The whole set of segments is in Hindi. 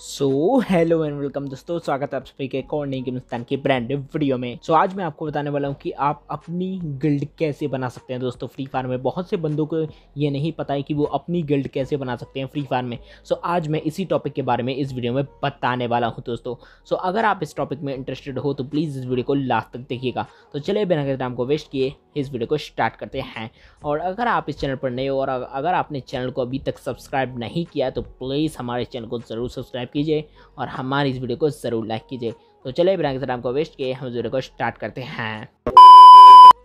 सो हेलो एंड वेलकम दोस्तों स्वागत है आप सभी के कॉर्निंग हिंदुस्तान की ब्रांड वीडियो में सो so, आज मैं आपको बताने वाला हूँ कि आप अपनी गिल्ड कैसे बना सकते हैं दोस्तों फ्री फायर में बहुत से बंदों को ये नहीं पता है कि वो अपनी गिल्ड कैसे बना सकते हैं फ्री फायर में सो so, आज मैं इसी टॉपिक के बारे में इस वीडियो में बताने वाला हूँ दोस्तों सो so, अगर आप इस टॉपिक में इंटरेस्टेड हो तो प्लीज़ इस वीडियो को लास्ट तक देखिएगा तो चले बिना किसी टाइम को वेस्ट किए इस वीडियो को स्टार्ट करते हैं और अगर आप इस चैनल पर नए हो और अगर आपने चैनल को अभी तक सब्सक्राइब नहीं किया तो प्लीज़ हमारे चैनल को ज़रूर सब्सक्राइब कीजिए और हमारी इस वीडियो को ज़रूर लाइक कीजिए तो चलिए बिना किसी टाइम को वेस्ट किए हम इस वीडियो को स्टार्ट करते हैं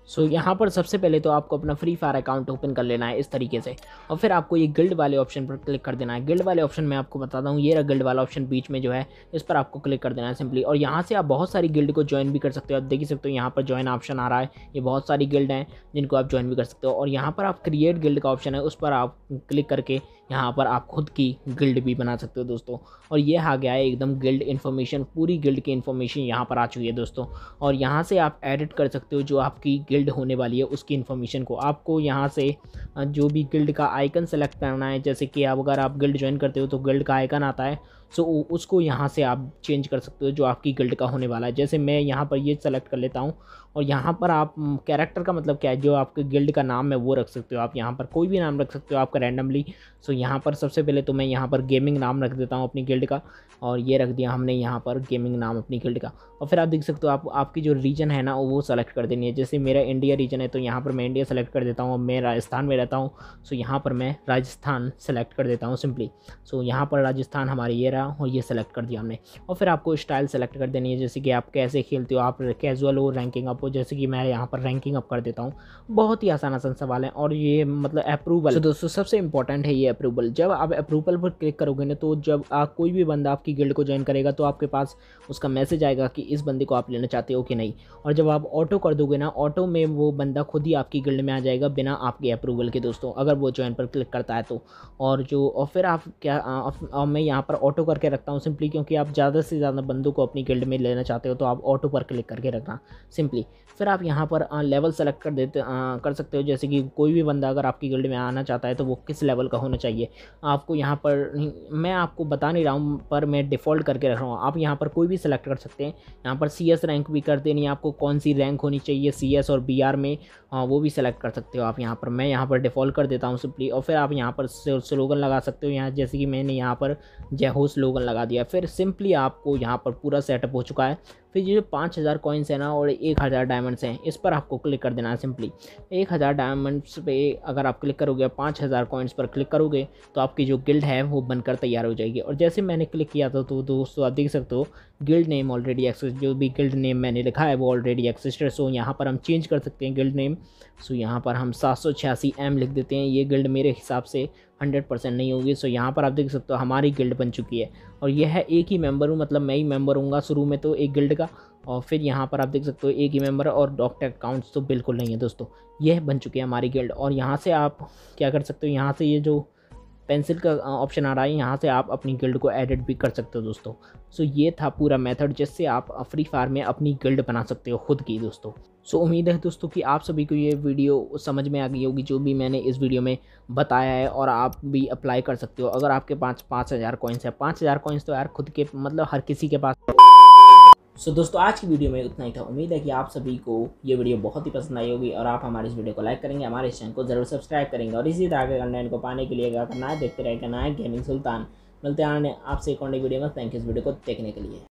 सो so, यहाँ पर सबसे पहले तो आपको अपना फ्री फायर अकाउंट ओपन कर लेना है इस तरीके से और फिर आपको ये गिल्ड वाले ऑप्शन पर क्लिक कर देना है गिल्ड वाले ऑप्शन मैं आपको बताता हूँ ये रहा गिल्ड वाला ऑप्शन बीच में जो है इस पर आपको क्लिक कर देना है सिंपली और यहाँ से आप बहुत सारी गिल्ड को ज्वाइन भी कर सकते हो आप देख सकते हो यहाँ पर ज्वाइन ऑप्शन आ रहा है ये बहुत सारी गिल्ड हैं जिनको आप ज्वाइन भी कर सकते हो और यहाँ पर आप क्रिएट गिल्ड का ऑप्शन है उस पर आप क्लिक करके यहाँ पर आप खुद की गिल्ड भी बना सकते हो दोस्तों और ये आ गया है एकदम गिल्ड इन्फॉर्मेशन पूरी गिल्ड की इन्फॉर्मेशन यहाँ पर आ चुकी है दोस्तों और यहाँ से आप एडिट कर सकते हो जो आपकी गिल्ड होने वाली है उसकी इन्फॉर्मेशन को आपको यहाँ से जो भी गिल्ड का आइकन सेलेक्ट करना है जैसे कि अब अगर आप गिल्ड ज्वाइन करते हो तो गिल्ड का आइकन आता है सो उसको यहाँ से आप चेंज कर सकते हो जो आपकी गिल्ड का होने वाला है जैसे मैं यहाँ पर ये सेलेक्ट कर लेता हूँ और यहाँ पर आप कैरेक्टर का मतलब क्या है जो आपके गिल्ड का नाम है वो रख सकते हो आप यहाँ पर कोई भी नाम रख सकते हो आपका रैंडमली सो यहाँ पर सबसे पहले तो मैं यहाँ पर गेमिंग नाम रख देता हूँ अपनी गिल्ड का और ये रख दिया हमने यहाँ पर गेमिंग नाम अपनी गिल्ड का और फिर आप देख सकते हो आप आपकी जो रीजन है ना वो सेलेक्ट कर देनी है जैसे मेरा इंडिया रीजन है तो यहाँ पर मैं इंडिया सेलेक्ट कर देता हूँ और मैं राजस्थान में रहता हूँ सो यहाँ पर मैं राजस्थान सेलेक्ट कर देता हूँ सिंपली सो यहाँ पर राजस्थान हमारी ये वगैरह और ये सेलेक्ट कर दिया हमने और फिर आपको स्टाइल सेलेक्ट कर देनी है जैसे कि आप कैसे खेलते हो आप कैजुअल हो रैंकिंग अप हो जैसे कि मैं यहाँ पर रैंकिंग अप कर देता हूँ बहुत ही आसान आसान सवाल है और ये मतलब अप्रूवल तो दोस्तों सबसे इंपॉर्टेंट है ये अप्रूवल जब आप अप्रूवल पर क्लिक करोगे ना तो जब आप कोई भी बंदा आपकी गिल्ड को ज्वाइन करेगा तो आपके पास उसका मैसेज आएगा कि इस बंदे को आप लेना चाहते हो कि नहीं और जब आप ऑटो कर दोगे ना ऑटो में वो बंदा खुद ही आपकी गिल्ड में आ जाएगा बिना आपके अप्रूवल के दोस्तों अगर वो ज्वाइन पर क्लिक करता है तो और जो और फिर आप क्या आ, आ, मैं यहाँ पर ऑटो करके रखता हूँ सिंपली क्योंकि आप ज़्यादा से ज़्यादा बंदों को अपनी गिल्ड में लेना चाहते हो तो आप ऑटो पर क्लिक करके रखना सिंपली फिर आप यहाँ पर लेवल सेलेक्ट कर देते आ, कर सकते हो जैसे कि कोई भी बंदा अगर आपकी गिल्ड में आना चाहता है तो वो किस लेवल का होना चाहिए आपको यहाँ पर मैं आपको बता नहीं रहा हूँ पर मैं डिफ़ॉल्ट करके रख रहा हूँ आप यहाँ पर कोई भी सिलेक्ट कर सकते हैं यहाँ पर सी रैंक भी कर देनी आपको कौन सी रैंक होनी चाहिए सी और बी में आ, वो भी सेलेक्ट कर सकते हो आप यहाँ पर मैं यहाँ पर डिफ़ॉल्ट कर देता हूँ सिंपली और फिर आप यहाँ पर स्लोगन लगा सकते हो यहाँ जैसे कि मैंने यहाँ पर जयहोस स्लोगन लगा दिया फिर सिंपली आपको यहाँ पर पूरा सेटअप हो चुका है फिर ये जो पाँच हज़ार कॉइन्स है ना और एक हज़ार डायमंड्स हैं इस पर आपको क्लिक कर देना है सिंपली एक हज़ार डायमंड्स पे अगर आप क्लिक करोगे पाँच हज़ार कॉइन्स पर क्लिक करोगे तो आपकी जो गिल्ड है वो बनकर तैयार हो जाएगी और जैसे मैंने क्लिक किया था तो दोस्तों आप देख सकते हो गिल्ड नेम ऑलरेडी एक्सेस जो भी गिल्ड नेम मैंने लिखा है वो ऑलरेडी एक्सेस्ट है सो यहाँ पर हम चेंज कर सकते हैं गिल्ड नेम सो यहाँ पर हम सात सौ छियासी एम लिख देते हैं ये गिल्ड मेरे हिसाब से हंड्रेड परसेंट नहीं होगी सो यहाँ पर आप देख सकते हो हमारी गिल्ड बन चुकी है और यह है एक ही मेंबर हूँ मतलब मैं ही मेंबर हूँगा शुरू में तो एक गिल्ड का जाएगा और फिर यहाँ पर आप देख सकते हो एक ही मेम्बर और डॉक्टर अकाउंट्स तो बिल्कुल नहीं है दोस्तों यह बन चुके हैं हमारी गिल्ड और यहाँ से आप क्या कर सकते हो यहाँ से ये जो पेंसिल का ऑप्शन आ रहा है यहाँ से आप अपनी गिल्ड को एडिट भी कर सकते हो दोस्तों सो ये था पूरा मेथड जिससे आप फ्री फायर में अपनी गिल्ड बना सकते हो खुद की दोस्तों सो उम्मीद है दोस्तों कि आप सभी को ये वीडियो समझ में आ गई होगी जो भी मैंने इस वीडियो में बताया है और आप भी अप्लाई कर सकते हो अगर आपके पास पाँच हज़ार कॉइन्स है पाँच हज़ार तो यार खुद के मतलब हर किसी के पास सो so, दोस्तों आज की वीडियो में उतना ही था उम्मीद है कि आप सभी को ये वीडियो बहुत ही पसंद आई होगी और आप हमारे इस वीडियो को लाइक करेंगे हमारे चैनल को जरूर सब्सक्राइब करेंगे और इसी तरह के कंटेंट को पाने के लिए अगर करना देखते रहेगा ना गेमिंग सुल्तान मिलते हैं आपसे और वीडियो में थैंक यू इस वीडियो को देखने के लिए